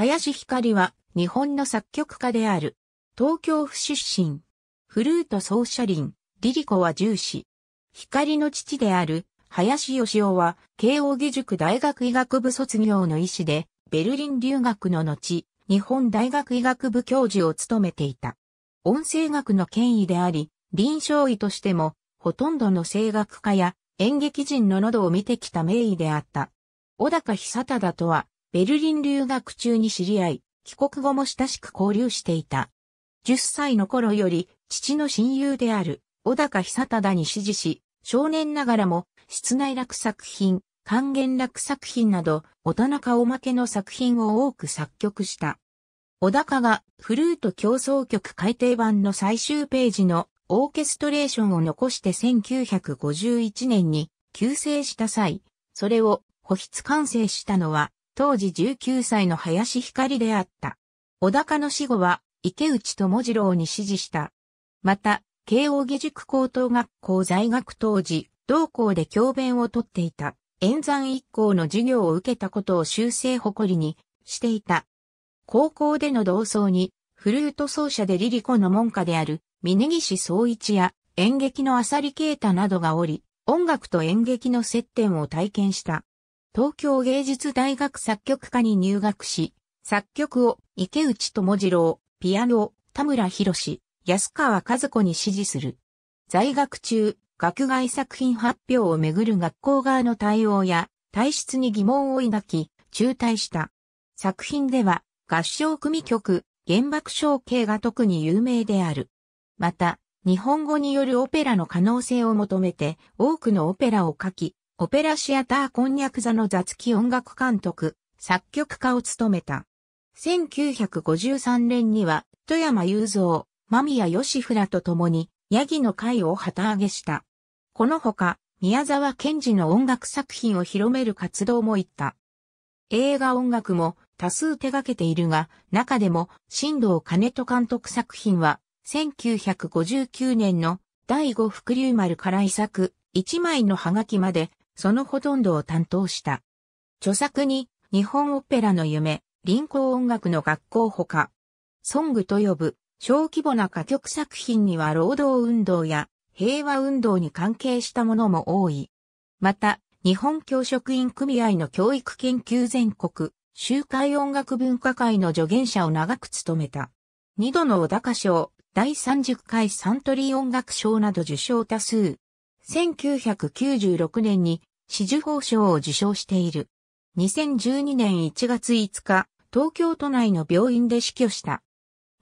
林光は日本の作曲家である。東京府出身。フルート奏者林、リリコは重視。光の父である林義雄は慶應義塾大学医学部卒業の医師で、ベルリン留学の後、日本大学医学部教授を務めていた。音声学の権威であり、臨床医としても、ほとんどの声楽家や演劇人の喉を見てきた名医であった。小高久忠とは、ベルリン留学中に知り合い、帰国後も親しく交流していた。10歳の頃より父の親友である小高久忠に支持し、少年ながらも室内落作品、還元落作品など、小田中おまけの作品を多く作曲した。小高がフルート競争曲改訂版の最終ページのオーケストレーションを残して1951年に急成した際、それを保筆完成したのは当時19歳の林光であった。小高の死後は、池内智次郎に指示した。また、慶応義塾高等学校在学当時、同校で教鞭をとっていた、演山一校の授業を受けたことを修正誇りにしていた。高校での同窓に、フルート奏者でリリコの門下である、峯岸総一や演劇のリケ啓太などがおり、音楽と演劇の接点を体験した。東京芸術大学作曲科に入学し、作曲を池内智次郎、ピアノを田村博士、安川和子に指示する。在学中、学外作品発表をめぐる学校側の対応や体質に疑問を抱き、中退した。作品では合唱組曲、原爆症形が特に有名である。また、日本語によるオペラの可能性を求めて多くのオペラを書き、オペラシアターこんにゃく座の座付き音楽監督、作曲家を務めた。1953年には、富山雄三、間宮義らと共に、ヤギの会を旗揚げした。このほか、宮沢賢治の音楽作品を広める活動も行った。映画音楽も多数手掛けているが、中でも、新藤兼人監督作品は、1959年の第五福竜丸から遺作、一枚のハガキまでそのほとんどを担当した。著作に、日本オペラの夢、臨港音楽の学校ほか、ソングと呼ぶ、小規模な歌曲作品には労働運動や平和運動に関係したものも多い。また、日本教職員組合の教育研究全国、集会音楽文化会の助言者を長く務めた。二度の小高賞、第三十回サントリー音楽賞など受賞多数。1996年に紫綬褒章を受章している。2012年1月5日、東京都内の病院で死去した。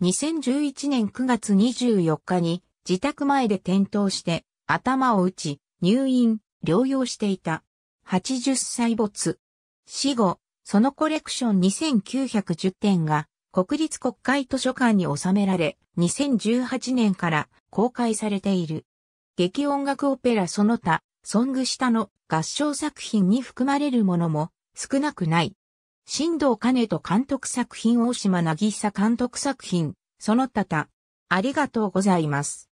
2011年9月24日に自宅前で転倒して頭を打ち入院、療養していた。80歳没。死後、そのコレクション2910点が国立国会図書館に収められ、2018年から公開されている。劇音楽オペラその他、ソング下の合唱作品に含まれるものも少なくない。新藤兼と監督作品大島渚監督作品、その他た、ありがとうございます。